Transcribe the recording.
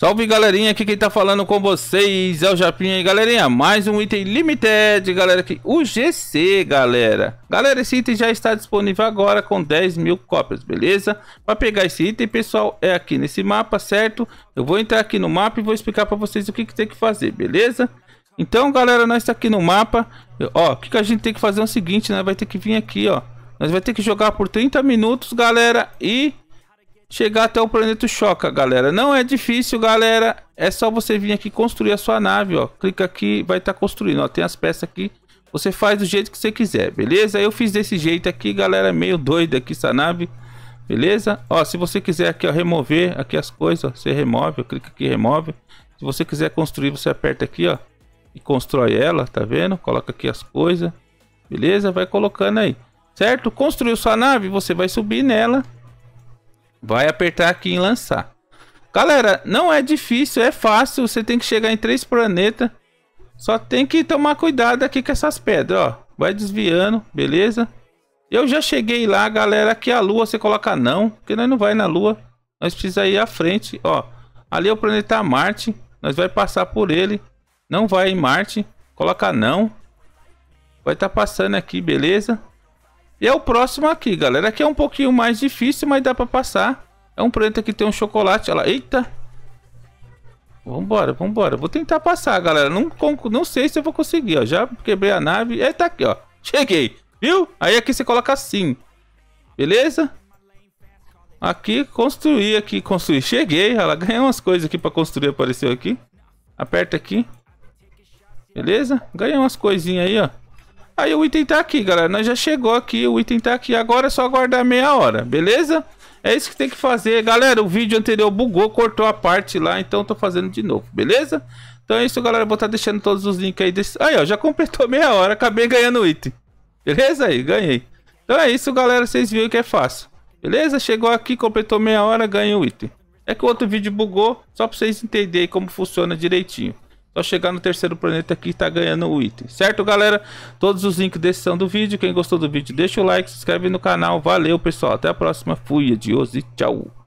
Salve galerinha, aqui quem tá falando com vocês é o Japinha aí, galerinha, mais um item limited, galera, que o GC, galera. Galera, esse item já está disponível agora com 10 mil cópias, beleza? Para pegar esse item, pessoal, é aqui nesse mapa, certo? Eu vou entrar aqui no mapa e vou explicar para vocês o que, que tem que fazer, beleza? Então, galera, nós tá aqui no mapa, ó, o que, que a gente tem que fazer é o seguinte, né vai ter que vir aqui, ó. Nós vai ter que jogar por 30 minutos, galera, e chegar até o planeta Choca, galera. Não é difícil, galera. É só você vir aqui construir a sua nave, ó. Clica aqui, vai estar tá construindo, ó. Tem as peças aqui. Você faz do jeito que você quiser, beleza? Eu fiz desse jeito aqui, galera, meio doido aqui essa nave. Beleza? Ó, se você quiser aqui, ó, remover aqui as coisas, ó, você remove, ó, clica aqui, remove. Se você quiser construir, você aperta aqui, ó, e constrói ela, tá vendo? Coloca aqui as coisas, beleza? Vai colocando aí, certo? Construiu sua nave, você vai subir nela, Vai apertar aqui em lançar. Galera, não é difícil, é fácil. Você tem que chegar em três planetas. Só tem que tomar cuidado aqui com essas pedras, ó. Vai desviando, beleza? Eu já cheguei lá, galera. Aqui a lua você coloca não, porque nós não vai na lua. Nós precisamos ir à frente, ó. Ali é o planeta Marte. Nós vai passar por ele. Não vai em Marte. Coloca não. Vai estar tá passando aqui, beleza? E é o próximo aqui, galera. Aqui é um pouquinho mais difícil, mas dá pra passar. É um planeta que tem um chocolate. Olha lá. Eita! Vambora, vambora. Vou tentar passar, galera. Não, não sei se eu vou conseguir, ó. Já quebrei a nave. É, tá aqui, ó. Cheguei. Viu? Aí aqui você coloca assim. Beleza? Aqui, construir aqui. Construir. Cheguei. Olha lá. Ganhei umas coisas aqui pra construir. Apareceu aqui. Aperta aqui. Beleza? Ganhei umas coisinhas aí, ó. Aí o item tá aqui, galera. Nós já chegou aqui, o item tá aqui. Agora é só aguardar meia hora, beleza? É isso que tem que fazer. Galera, o vídeo anterior bugou, cortou a parte lá, então tô fazendo de novo, beleza? Então é isso, galera. vou estar tá deixando todos os links aí desse... Aí, ó, já completou meia hora, acabei ganhando o item. Beleza aí? Ganhei. Então é isso, galera. Vocês viram que é fácil. Beleza? Chegou aqui, completou meia hora, ganhei o item. É que o outro vídeo bugou, só pra vocês entenderem como funciona direitinho. Só chegar no terceiro planeta aqui tá ganhando o item. Certo, galera? Todos os links desse são do vídeo. Quem gostou do vídeo, deixa o like, se inscreve no canal. Valeu, pessoal. Até a próxima. Fui, adiós e tchau.